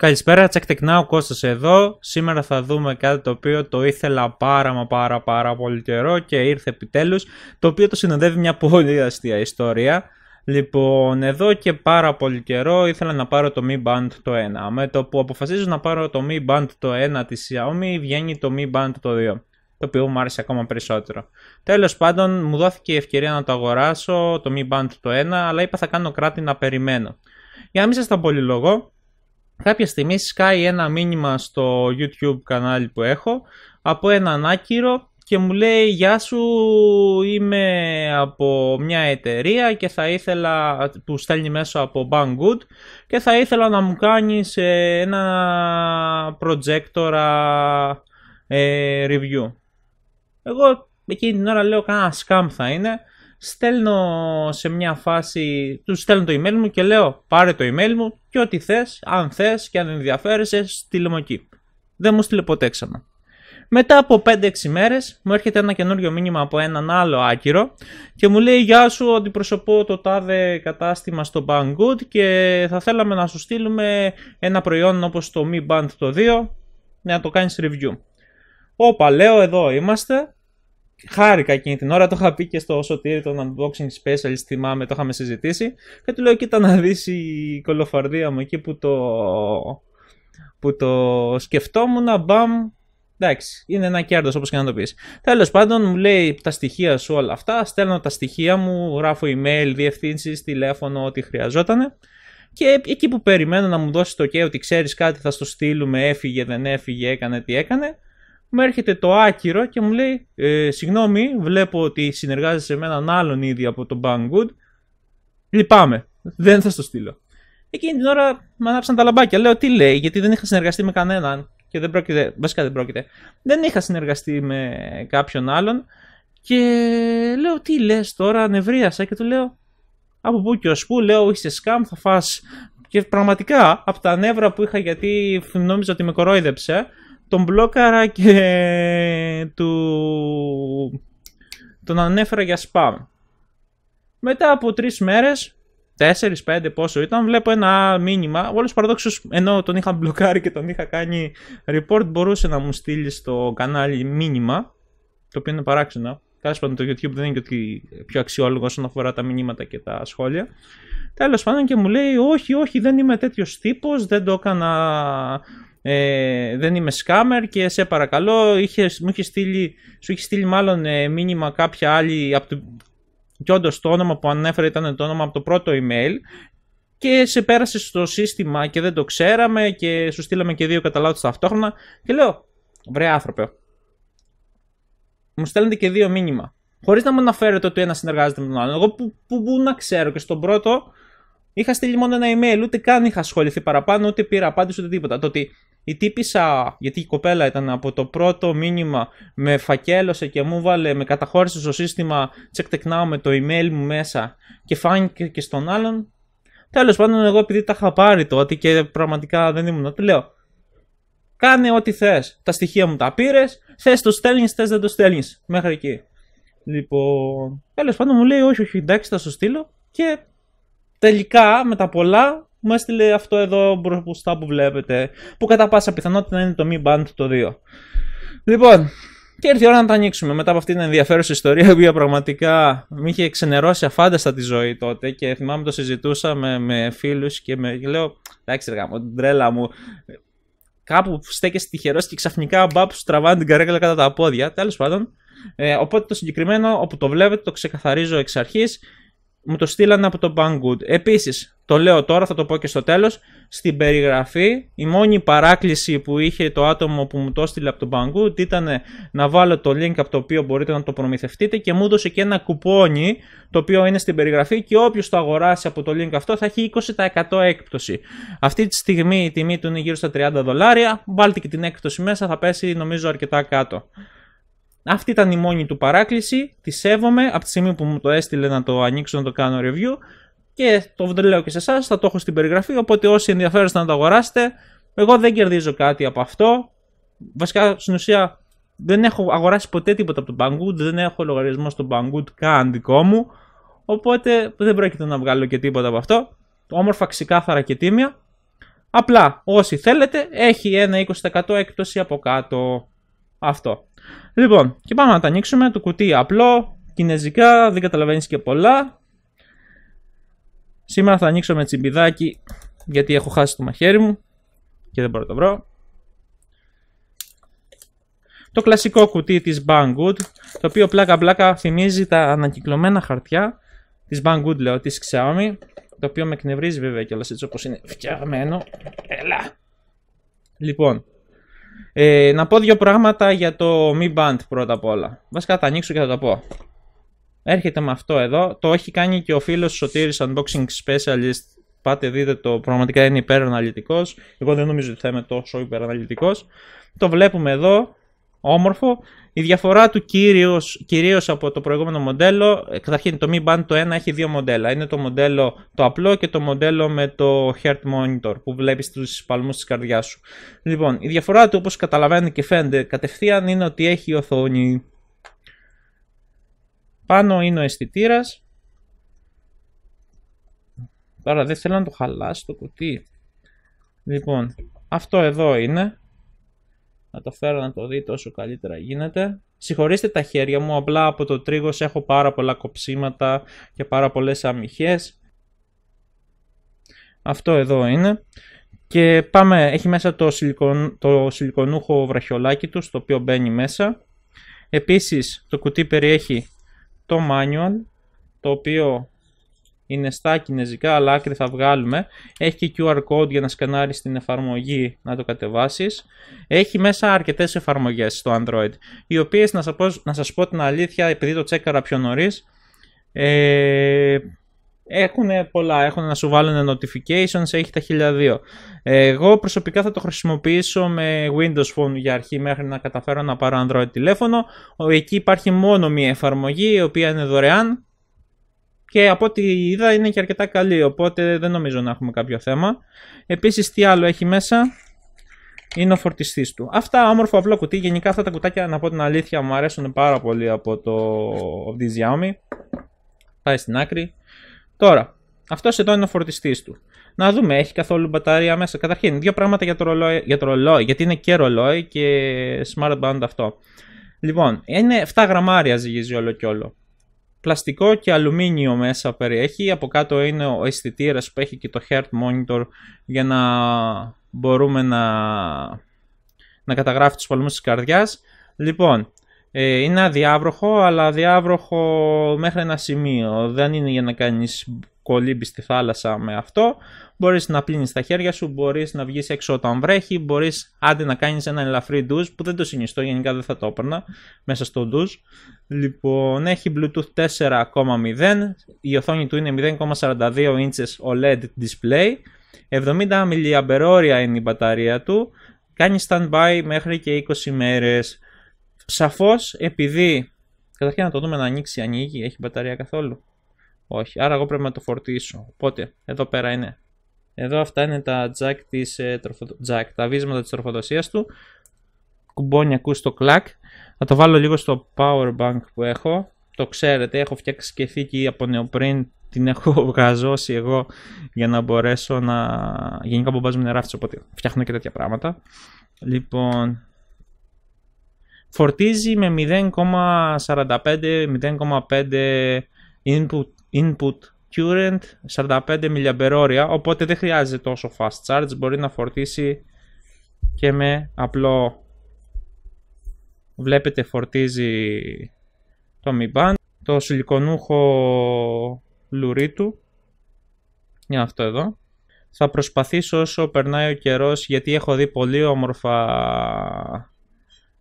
Καλησπέρα, τσεκτεκνά ο Κώστας εδώ. Σήμερα θα δούμε κάτι το οποίο το ήθελα πάρα μα πάρα πάρα πολύ καιρό και ήρθε επιτέλους, το οποίο το συνοδεύει μια πολύ αστεία ιστορία. Λοιπόν, εδώ και πάρα πολύ καιρό ήθελα να πάρω το Mi Band το 1. Με το που αποφασίζω να πάρω το Mi Band το 1 της Xiaomi, βγαίνει το Mi Band το 2 το οποίο μου άρεσε ακόμα περισσότερο. Τέλος πάντων, μου δόθηκε η ευκαιρία να το αγοράσω, το Mi Band το 1, αλλά είπα θα κάνω κράτη να περιμένω. Για να μην σας τα πολυλογώ, κάποια στιγμή σκάει ένα μήνυμα στο YouTube κανάλι που έχω από έναν άκυρο και μου λέει «Γεια σου, είμαι από μια εταιρεία και θα ήθελα, που στέλνει μέσω από Banggood και θα ήθελα να μου κάνεις ε, ένα προτζέκτορα ε, review». Εγώ εκείνη την ώρα λέω «Κάνα σκάμ θα είναι» στέλνω σε μια φάση, του στέλνω το email μου και λέω πάρε το email μου και ό,τι θες, αν θες και αν ενδιαφέρεσαι, στείλε μου εκεί. Δεν μου στείλε ποτέ ξανά. Μετά από 5-6 μέρες μου έρχεται ένα καινούριο μήνυμα από έναν άλλο άκυρο και μου λέει «Γεια σου, αντιπροσωπώ το τάδε κατάστημα στο Banggood και θα θέλαμε να σου στείλουμε ένα προϊόν όπως το Mi Band το 2 να το κάνεις review». Ωπα λέω, εδώ είμαστε χάρηκα εκείνη την ώρα, το είχα πει και στο Σωτήρι, τον Unboxing Specialist, θυμάμαι, το είχαμε συζητήσει και του λέω κοίτα να δεις η κολοφαρδία μου εκεί που το, που το σκεφτόμουν, μπαμ, εντάξει, είναι ένα κέρδος όπως και να το πεις. Τέλος πάντων μου λέει τα στοιχεία σου όλα αυτά, στέλνω τα στοιχεία μου, γράφω email, διευθύνσεις, τηλέφωνο, ό,τι χρειαζόταν. Και εκεί που περιμένω να μου δώσεις το OK ότι ξέρεις κάτι θα στο στείλουμε, έφυγε, δεν έφυγε, έκανε τι έκανε μου έρχεται το άκυρο και μου λέει ε, «Συγγνώμη, βλέπω ότι συνεργάζεσαι με έναν άλλον ήδη από τον Banggood, λυπάμαι, δεν θα στο στείλω». Εκείνη την ώρα με ανάψαν τα λαμπάκια. Λέω τι λέει, γιατί δεν είχα συνεργαστεί με κανέναν και δεν πρόκειται, βασικά δεν πρόκειται. Δεν είχα συνεργαστεί με κάποιον άλλον και λέω τι λες τώρα, νευρίασα και του λέω από πού και ως πού, λέω είσαι σκάμ, θα φας. Και πραγματικά από τα νεύρα που είχα γιατί νόμιζα ότι με κορόιδεψε, τον μπλόκαρα και του... τον ανέφερα για spam. Μετά από τρεις μέρες, τέσσερις, πέντε πόσο ήταν, βλέπω ένα μήνυμα. Όλος παραδόξως, ενώ τον είχα μπλοκάρει και τον είχα κάνει report, μπορούσε να μου στείλει στο κανάλι μήνυμα, το οποίο είναι παράξενο. Τέλος πάντων, το YouTube δεν είναι και πιο αξιόλογο όσον αφορά τα μηνύματα και τα σχόλια. Τέλος πάντων, και μου λέει: Όχι, όχι, δεν είμαι τέτοιος τύπος, δεν το έκανα ε, δεν είμαι σκάμερ και σε παρακαλώ, μου είχες στείλει, σου είχε στείλει μάλλον ε, μήνυμα κάποια άλλη, από το, και όντως το όνομα που ανέφερε ήταν το όνομα από το πρώτο email και σε πέρασε στο σύστημα και δεν το ξέραμε και σου στείλαμε και δύο καταλάβεις ταυτόχρονα και λέω, βρε άνθρωπε, μου στέλνετε και δύο μήνυμα. Χωρίς να μου αναφέρετε ότι ένας συνεργάζεται με τον άλλο, Εγώ που, που, που να ξέρω και στον πρώτο Είχα στείλει μόνο ένα email, ούτε καν είχα ασχοληθεί παραπάνω, ούτε πήρα απάντηση, ούτε τίποτα. Το ότι η τύπησα, γιατί η κοπέλα ήταν από το πρώτο μήνυμα, με φακέλωσε και μου βάλε, με καταχώρησε στο σύστημα, check με το email μου μέσα και φάνηκε και στον άλλον. Τέλος πάντων, εγώ επειδή τα είχα πάρει ότι και πραγματικά δεν ήμουν, του λέω. Κάνε ό,τι θες. Τα στοιχεία μου τα πήρες. Θες το στέλνεις, θες δεν το στέλνεις. Μέχρι εκεί. Λοιπόν, τέλος πάντων μου λέει: Όχι, όχι, εντάξει, θα σου στείλω. Και τελικά με τα πολλά μου έστειλε αυτό εδώ μπροστά που βλέπετε, που κατά πάσα πιθανότητα είναι το Mi Band το 2. Λοιπόν, και ήρθε η ώρα να το ανοίξουμε μετά από αυτή την ενδιαφέρουσα ιστορία, η οποία πραγματικά με είχε ξενερώσει αφάνταστα τη ζωή τότε και θυμάμαι το συζητούσα με φίλους και με και λέω, εντάξει ρε την τρέλα μου, κάπου στέκεσαι τυχερός και ξαφνικά μπαπ σου τραβάνε την καρέκλα κατά τα πόδια, τέλος πάντων. Ε, οπότε το συγκεκριμένο, όπου το βλέπετε, το ξεκαθαρίζω εξ αρχής, μου το στείλανε από το Banggood. Επίσης, το λέω τώρα, θα το πω και στο τέλος. Στην περιγραφή, η μόνη παράκληση που είχε το άτομο που μου το στείλε από το Banggood ήταν να βάλω το link από το οποίο μπορείτε να το προμηθευτείτε και μου έδωσε και ένα κουπόνι το οποίο είναι στην περιγραφή και όποιος το αγοράσει από το link αυτό θα έχει 20% έκπτωση. Αυτή τη στιγμή η τιμή του είναι γύρω στα 30 δολάρια. Βάλτε και την έκπτωση μέσα, θα πέσει νομίζω αρκετά κάτω. Αυτή ήταν η μόνη του παράκληση. Τη σέβομαι από τη στιγμή που μου το έστειλε να το ανοίξω να το κάνω review. Και το λέω και σε εσάς, θα το έχω στην περιγραφή. Οπότε όσοι ενδιαφέρεστε να το αγοράσετε, εγώ δεν κερδίζω κάτι από αυτό. Βασικά στην ουσία δεν έχω αγοράσει ποτέ τίποτα από τον Banggood, δεν έχω λογαριασμό στον Banggood καν δικό μου. Οπότε δεν πρόκειται να βγάλω και τίποτα από αυτό. Όμορφα, ξεκάθαρα και τίμια. Απλά όσοι θέλετε, έχει ένα 20% έκπτωση από κάτω. Αυτό. Λοιπόν, και πάμε να τα ανοίξουμε. Το κουτί απλό, κινέζικα, δεν καταλαβαίνεις και πολλά. Σήμερα θα ανοίξω με τσιμπιδάκι γιατί έχω χάσει το μαχαίρι μου και δεν μπορώ να το βρω. Το κλασικό κουτί της Banggood, το οποίο πλάκα πλάκα θυμίζει τα ανακυκλωμένα χαρτιά της Banggood λέω, της Xiaomi, το οποίο με εκνευρίζει βέβαια κιόλας έτσι όπως είναι φτιαγμένο. Έλα! Λοιπόν, ε, να πω δύο πράγματα για το Mi Band πρώτα απ' όλα. Βασικά θα τα ανοίξω και θα τα πω. Έρχεται με αυτό εδώ. Το έχει κάνει και ο φίλος Σωτήρης Unboxing Specialist. Πάτε δείτε το, πραγματικά είναι υπεραναλυτικός. Εγώ δεν νομίζω ότι θα είμαι τόσο υπεραναλυτικός. Το βλέπουμε εδώ όμορφο. Η διαφορά του κυρίως, κυρίως από το προηγούμενο μοντέλο, ε, καταρχήν το Mi Band το ένα έχει δύο μοντέλα. Είναι το μοντέλο το απλό και το μοντέλο με το Heart Monitor που βλέπεις τους παλμούς της καρδιάς σου. Λοιπόν, η διαφορά του όπως καταλαβαίνει και φαίνεται κατευθείαν είναι ότι έχει οθόνη. Πάνω είναι ο αισθητήρας. Τώρα δεν θέλω να το χαλάσει το κουτί. Λοιπόν, αυτό εδώ είναι να το φέρω να το δείτε όσο καλύτερα γίνεται. Συγχωρήστε τα χέρια μου, απλά από το τρίγος έχω πάρα πολλά κοψίματα και πάρα πολλές αμυχές. Αυτό εδώ είναι. Και πάμε, έχει μέσα το, σιλικον, το σιλικονούχο βραχιολάκι του, το οποίο μπαίνει μέσα. Επίσης το κουτί περιέχει το manual, το οποίο είναι στα κινέζικα, αλλά άκρη θα βγάλουμε. Έχει και QR code για να σκανάρεις την εφαρμογή να το κατεβάσεις. Έχει μέσα αρκετές εφαρμογές στο Android, οι οποίες να σας πω, πω την αλήθεια, επειδή το τσέκαρα πιο νωρίς. Ε, έχουν πολλά, έχουν να σου βάλουν notifications, έχει τα 1002. Εγώ προσωπικά θα το χρησιμοποιήσω με Windows Phone για αρχή μέχρι να καταφέρω να πάρω Android τηλέφωνο. Εκεί υπάρχει μόνο μία εφαρμογή η οποία είναι δωρεάν και από ό,τι είδα είναι και αρκετά καλή, οπότε δεν νομίζω να έχουμε κάποιο θέμα. Επίσης τι άλλο έχει μέσα, είναι ο φορτιστής του. Αυτά όμορφο απλό κουτί. Γενικά αυτά τα κουτάκια να πω την αλήθεια μου αρέσουν πάρα πολύ από το of the Xiaomi. Πάει στην άκρη. Τώρα, αυτός εδώ είναι ο φορτιστής του. Να δούμε, έχει καθόλου μπαταρία μέσα. Καταρχήν, δύο πράγματα για το ρολόι, για το ρολόι γιατί είναι και ρολόι και smart band αυτό. Λοιπόν, είναι 7 γραμμάρια ζυγίζει όλο και όλο πλαστικό και αλουμίνιο μέσα περιέχει. Από κάτω είναι ο αισθητήρας που έχει και το heart monitor για να μπορούμε να, να καταγράφει τους παλμούς της καρδιάς. Λοιπόν, ε, είναι αδιάβροχο, αλλά αδιάβροχο μέχρι ένα σημείο. Δεν είναι για να κάνεις κολύμπι στη θάλασσα με αυτό. Μπορείς να πλύνεις τα χέρια σου, μπορείς να βγεις έξω όταν βρέχει, μπορείς άντε να κάνεις ένα ελαφρύ ντουζ που δεν το συνιστώ, γενικά δεν θα το έπαιρνα μέσα στο ντουζ. Λοιπόν, έχει Bluetooth 4.0, η οθόνη του είναι 0.42 inches OLED display, 70 mAh είναι η μπαταρία του, κάνει standby μέχρι και 20 μέρες. Σαφώς επειδή... Καταρχήν να το δούμε να ανοίξει, ανοίγει, έχει μπαταρία καθόλου. Όχι, άρα εγώ πρέπει να το φορτίσω. Οπότε, εδώ πέρα είναι. Εδώ αυτά είναι τα jack της, ε, τα βίσματα της τροφοδοσίας του. Κουμπώνει ακού το κλακ. Θα το βάλω λίγο στο power bank που έχω. Το ξέρετε, έχω φτιάξει και θήκη από νεοπριν. Την έχω βγαζώσει εγώ για να μπορέσω να... Γενικά μπομπάζουμε νεράφτης, οπότε φτιάχνω και τέτοια πράγματα. Λοιπόν, φορτίζει με 0,45-0,5 input, input current 45 μιλιαμπερόρια οπότε δεν χρειάζεται τόσο fast charge, μπορεί να φορτίσει και με απλό βλέπετε φορτίζει το Mi Band, το σιλικονούχο λουρί του για αυτό εδώ θα προσπαθήσω όσο περνάει ο καιρός γιατί έχω δει πολύ όμορφα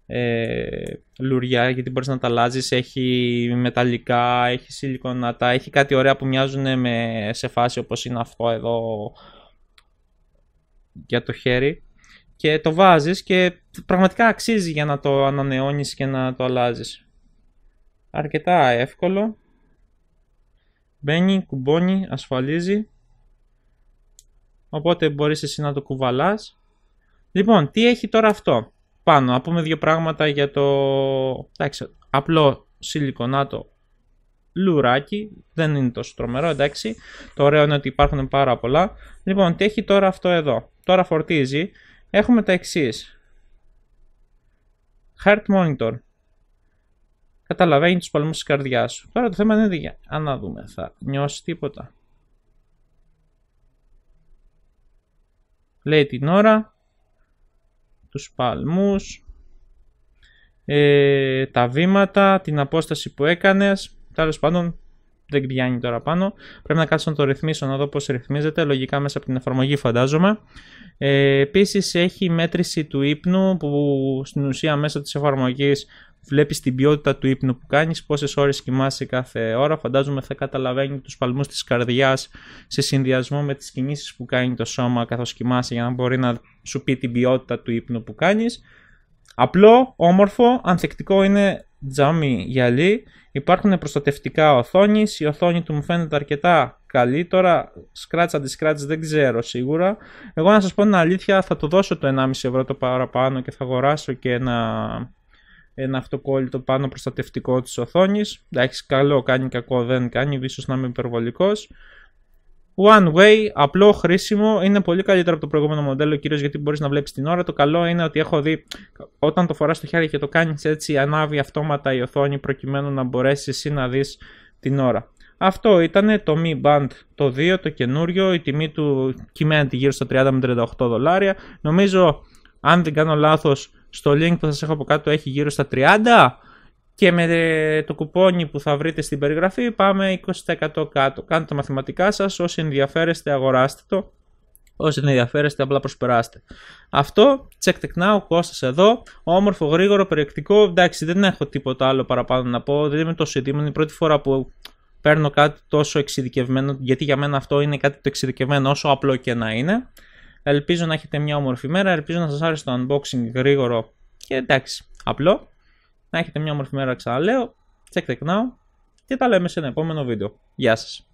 ε, λουριά γιατί μπορείς να τα αλλάζεις, έχει μεταλλικά, έχει τα έχει κάτι ωραία που μοιάζουν με, σε φάση όπως είναι αυτό εδώ για το χέρι και το βάζεις και πραγματικά αξίζει για να το ανανεώνεις και να το αλλάζεις. Αρκετά εύκολο. Μπαίνει, κουμπώνει, ασφαλίζει. Οπότε μπορείς εσύ να το κουβαλάς. Λοιπόν, τι έχει τώρα αυτό πάνω. Να πούμε δύο πράγματα για το εντάξει, απλό σιλικονάτο λουράκι. Δεν είναι τόσο τρομερό, εντάξει. Το ωραίο είναι ότι υπάρχουν πάρα πολλά. Λοιπόν, τι έχει τώρα αυτό εδώ. Τώρα φορτίζει. Έχουμε τα εξής. Heart monitor. Καταλαβαίνεις τους παλμούς της καρδιάς σου. Τώρα το θέμα είναι είναι αν να δούμε. Θα νιώσεις τίποτα. Λέει την ώρα, τους παλμούς, ε, τα βήματα, την απόσταση που έκανες, τέλος πάντων δεν πιάνει τώρα πάνω. Πρέπει να κάτσω να το ρυθμίσω, να δω πώς ρυθμίζεται, λογικά μέσα από την εφαρμογή φαντάζομαι. Ε, Επίσης έχει μέτρηση του ύπνου που στην ουσία μέσα της εφαρμογής βλέπεις την ποιότητα του ύπνου που κάνεις, πόσες ώρες κοιμάσαι κάθε ώρα. Φαντάζομαι θα καταλαβαίνει τους παλμούς της καρδιάς σε συνδυασμό με τις κινήσεις που κάνει το σώμα καθώς κοιμάσαι, για να μπορεί να σου πει την ποιότητα του ύπνου που κάνεις. Απλό, όμορφο, ανθεκτικό είναι τζάμι γυαλί. Υπάρχουν προστατευτικά οθόνη. Η οθόνη του μου φαίνεται αρκετά καλή. Τώρα, scratch αντι δεν ξέρω σίγουρα. Εγώ να σας πω την αλήθεια, θα το δώσω το 1,5 ευρώ το παραπάνω και θα αγοράσω και ένα ένα αυτοκόλλητο πάνω προστατευτικό της οθόνης. Εντάξει, καλό, κάνει κακό, δεν κάνει, ίσως να είμαι υπερβολικός. One way, απλό, χρήσιμο, είναι πολύ καλύτερο από το προηγούμενο μοντέλο, κυρίως γιατί μπορείς να βλέπεις την ώρα. Το καλό είναι ότι έχω δει όταν το φοράς στο χέρι και το κάνεις έτσι, ανάβει αυτόματα η οθόνη προκειμένου να μπορέσεις εσύ να δεις την ώρα. Αυτό ήταν το Mi Band το 2, το καινούριο. Η τιμή του κυμαίνεται γύρω στα 30 με 38 δολάρια. Νομίζω, αν δεν κάνω λάθος, στο link που θα σας έχω από κάτω έχει γύρω στα 30 και με το κουπόνι που θα βρείτε στην περιγραφή πάμε 20% κάτω. Κάντε τα μαθηματικά σας, όσοι ενδιαφέρεστε αγοράστε το, όσοι ενδιαφέρεστε απλά προσπεράστε. Αυτό, check the now, κόστος εδώ, όμορφο, γρήγορο, περιεκτικό, εντάξει δεν έχω τίποτα άλλο παραπάνω να πω, δεν είμαι τόσο ειδήμενο, είναι η πρώτη φορά που παίρνω κάτι τόσο εξειδικευμένο, γιατί για μένα αυτό είναι κάτι το εξειδικευμένο όσο απλό και να είναι. Ελπίζω να έχετε μια όμορφη μέρα. Ελπίζω να σας άρεσε το unboxing γρήγορο και εντάξει, απλό. Να έχετε μια όμορφη μέρα ξαναλέω. Check the now. Και τα λέμε σε ένα επόμενο βίντεο. Γεια σας.